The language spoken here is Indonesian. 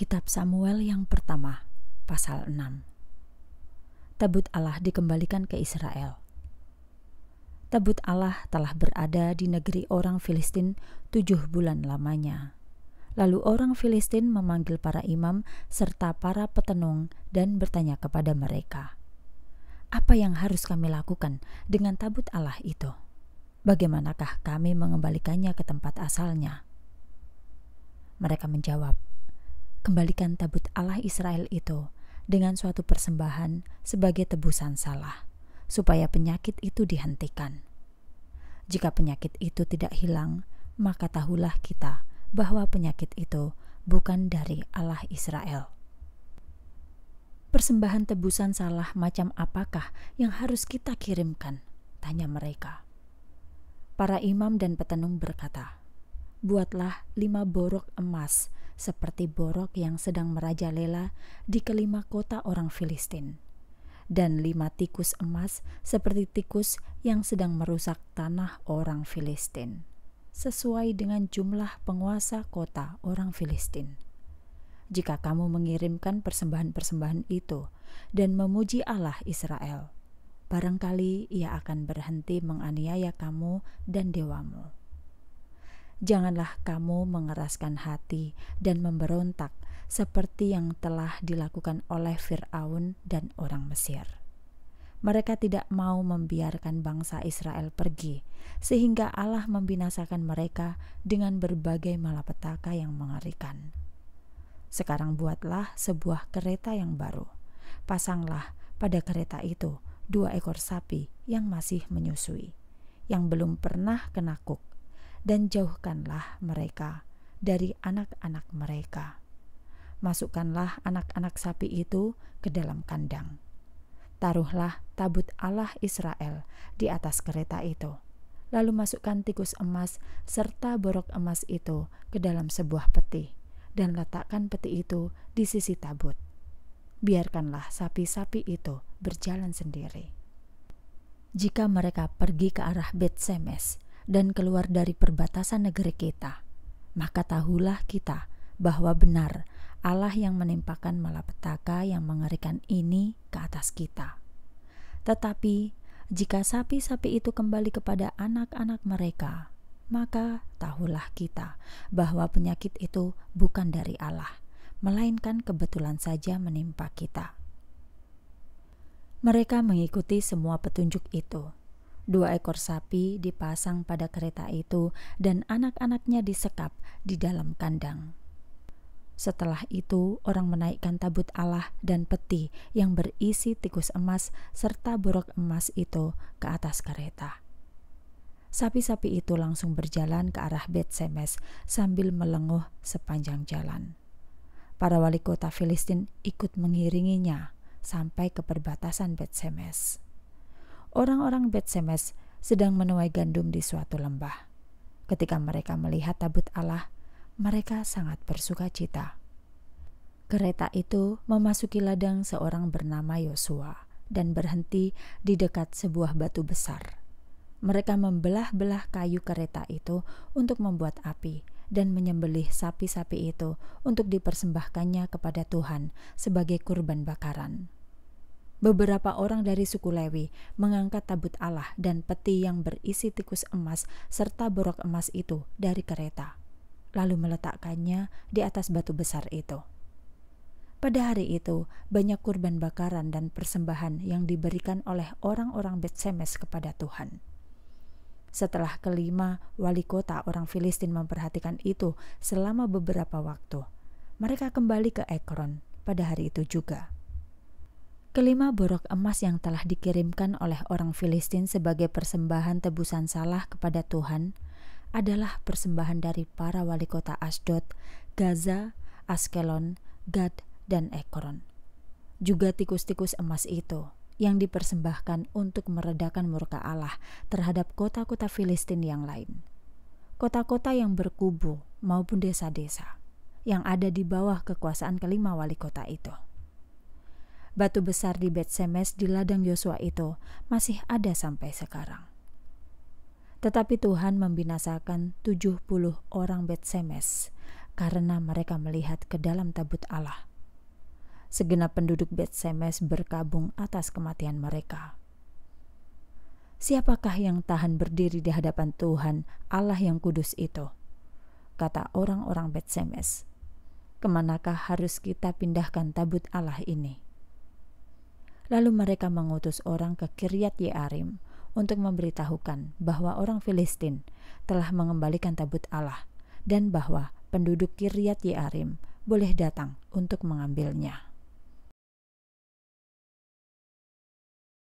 Kitab Samuel yang pertama, pasal 6. Tabut Allah dikembalikan ke Israel. Tabut Allah telah berada di negeri orang Filistin tujuh bulan lamanya. Lalu orang Filistin memanggil para imam serta para petenung dan bertanya kepada mereka, "Apa yang harus kami lakukan dengan tabut Allah itu? Bagaimanakah kami mengembalikannya ke tempat asalnya?" Mereka menjawab, kembalikan tabut Allah Israel itu dengan suatu persembahan sebagai tebusan salah, supaya penyakit itu dihentikan. Jika penyakit itu tidak hilang, maka tahulah kita bahwa penyakit itu bukan dari Allah Israel. Persembahan tebusan salah macam apakah yang harus kita kirimkan? Tanya mereka. Para imam dan petenung berkata, buatlah lima borok emas seperti borok yang sedang merajalela di kelima kota orang Filistin dan lima tikus emas seperti tikus yang sedang merusak tanah orang Filistin sesuai dengan jumlah penguasa kota orang Filistin jika kamu mengirimkan persembahan-persembahan itu dan memuji Allah Israel. Barangkali ia akan berhenti menganiaya kamu dan dewamu janganlah kamu mengeraskan hati dan memberontak seperti yang telah dilakukan oleh Firaun dan orang Mesir. Mereka tidak mau membiarkan bangsa Israel pergi, sehingga Allah membinasakan mereka dengan berbagai malapetaka yang mengerikan. Sekarang buatlah sebuah kereta yang baru. Pasanglah pada kereta itu dua ekor sapi yang masih menyusui, yang belum pernah kena kuk dan jauhkanlah mereka dari anak-anak mereka. Masukkanlah anak-anak sapi itu ke dalam kandang. Taruhlah tabut Allah Israel di atas kereta itu. Lalu masukkan tikus emas serta borok emas itu ke dalam sebuah peti dan letakkan peti itu di sisi tabut. Biarkanlah sapi-sapi itu berjalan sendiri. Jika mereka pergi ke arah Bet Semes, dan keluar dari perbatasan negeri kita, maka tahulah kita bahwa benar Allah yang menimpakan malapetaka yang mengerikan ini ke atas kita. Tetapi jika sapi-sapi itu kembali kepada anak-anak mereka, maka tahulah kita bahwa penyakit itu bukan dari Allah, melainkan kebetulan saja menimpa kita. Mereka mengikuti semua petunjuk itu Dua ekor sapi dipasang pada kereta itu, dan anak-anaknya disekap di dalam kandang. Setelah itu, orang menaikkan tabut Allah dan peti yang berisi tikus emas serta borok emas itu ke atas kereta. Sapi-sapi itu langsung berjalan ke arah Betsemes sambil melenguh sepanjang jalan. Para wali kota Filistin ikut mengiringinya sampai ke perbatasan Betsemes orang-orang Betsemes sedang menuai gandum di suatu lembah. Ketika mereka melihat tabut Allah, mereka sangat bersuka cita. Kereta itu memasuki ladang seorang bernama Yosua dan berhenti di dekat sebuah batu besar. Mereka membelah-belah kayu kereta itu untuk membuat api dan menyembelih sapi-sapi itu untuk dipersembahkannya kepada Tuhan sebagai kurban bakaran. Beberapa orang dari suku Lewi mengangkat tabut Allah dan peti yang berisi tikus emas serta borok emas itu dari kereta, lalu meletakkannya di atas batu besar itu. Pada hari itu, banyak kurban bakaran dan persembahan yang diberikan oleh orang-orang Betsemes kepada Tuhan. Setelah kelima wali kota orang Filistin memperhatikan itu selama beberapa waktu, mereka kembali ke Ekron pada hari itu juga kelima borok emas yang telah dikirimkan oleh orang Filistin sebagai persembahan tebusan salah kepada Tuhan adalah persembahan dari para wali kota Asdod, Gaza, Askelon, Gad, dan Ekron. Juga tikus-tikus emas itu yang dipersembahkan untuk meredakan murka Allah terhadap kota-kota Filistin yang lain. Kota-kota yang berkubu maupun desa-desa yang ada di bawah kekuasaan kelima wali kota itu. Batu besar di Betsemes di ladang Yosua itu masih ada sampai sekarang. Tetapi Tuhan membinasakan 70 orang Betsemes karena mereka melihat ke dalam tabut Allah. Segenap penduduk Betsemes berkabung atas kematian mereka. Siapakah yang tahan berdiri di hadapan Tuhan Allah yang kudus itu? Kata orang-orang Betsemes. Kemanakah harus kita pindahkan tabut Allah ini?' Lalu mereka mengutus orang ke Kiryat Yearim untuk memberitahukan bahwa orang Filistin telah mengembalikan tabut Allah dan bahwa penduduk Kiryat Yearim boleh datang untuk mengambilnya.